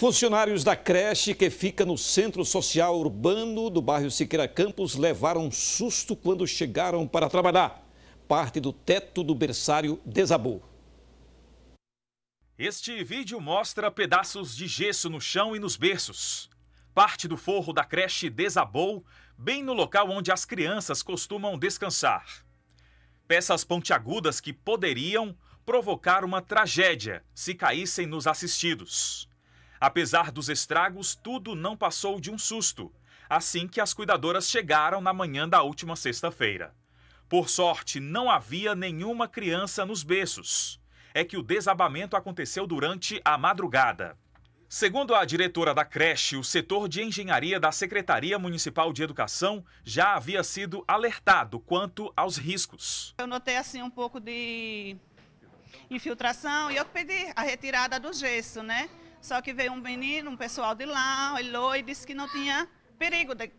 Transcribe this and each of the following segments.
Funcionários da creche que fica no Centro Social Urbano do bairro Siqueira Campos levaram um susto quando chegaram para trabalhar. Parte do teto do berçário desabou. Este vídeo mostra pedaços de gesso no chão e nos berços. Parte do forro da creche desabou, bem no local onde as crianças costumam descansar. Peças pontiagudas que poderiam provocar uma tragédia se caíssem nos assistidos. Apesar dos estragos, tudo não passou de um susto, assim que as cuidadoras chegaram na manhã da última sexta-feira. Por sorte, não havia nenhuma criança nos berços. É que o desabamento aconteceu durante a madrugada. Segundo a diretora da creche, o setor de engenharia da Secretaria Municipal de Educação já havia sido alertado quanto aos riscos. Eu notei assim um pouco de infiltração e eu pedi a retirada do gesso, né? Só que veio um menino, um pessoal de lá, olhou e disse que não tinha perigo de,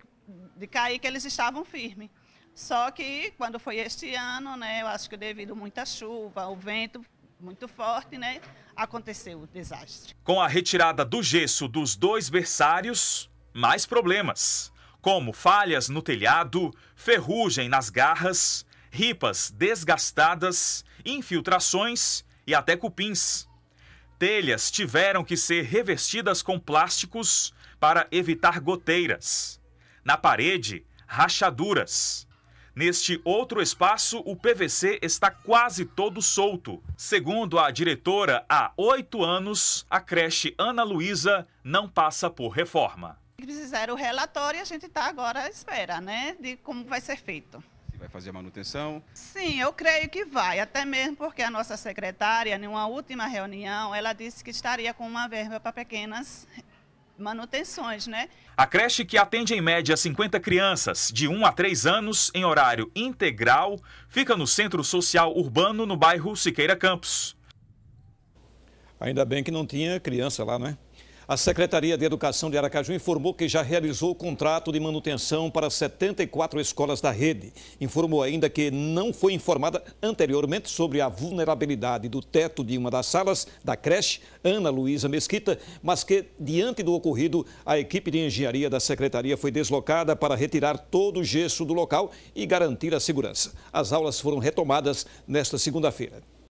de cair, que eles estavam firmes. Só que quando foi este ano, né, eu acho que devido a muita chuva, o vento muito forte, né, aconteceu o desastre. Com a retirada do gesso dos dois berçários, mais problemas, como falhas no telhado, ferrugem nas garras, ripas desgastadas, infiltrações e até cupins telhas tiveram que ser revestidas com plásticos para evitar goteiras. Na parede, rachaduras. Neste outro espaço, o PVC está quase todo solto. Segundo a diretora, há oito anos, a creche Ana Luísa não passa por reforma. Fizeram o relatório e a gente está agora à espera, né, de como vai ser feito fazer manutenção? Sim, eu creio que vai, até mesmo porque a nossa secretária, em uma última reunião, ela disse que estaria com uma verba para pequenas manutenções, né? A creche que atende em média 50 crianças de 1 a 3 anos em horário integral fica no Centro Social Urbano no bairro Siqueira Campos. Ainda bem que não tinha criança lá, né? A Secretaria de Educação de Aracaju informou que já realizou o contrato de manutenção para 74 escolas da rede. Informou ainda que não foi informada anteriormente sobre a vulnerabilidade do teto de uma das salas da creche Ana Luísa Mesquita, mas que, diante do ocorrido, a equipe de engenharia da secretaria foi deslocada para retirar todo o gesso do local e garantir a segurança. As aulas foram retomadas nesta segunda-feira.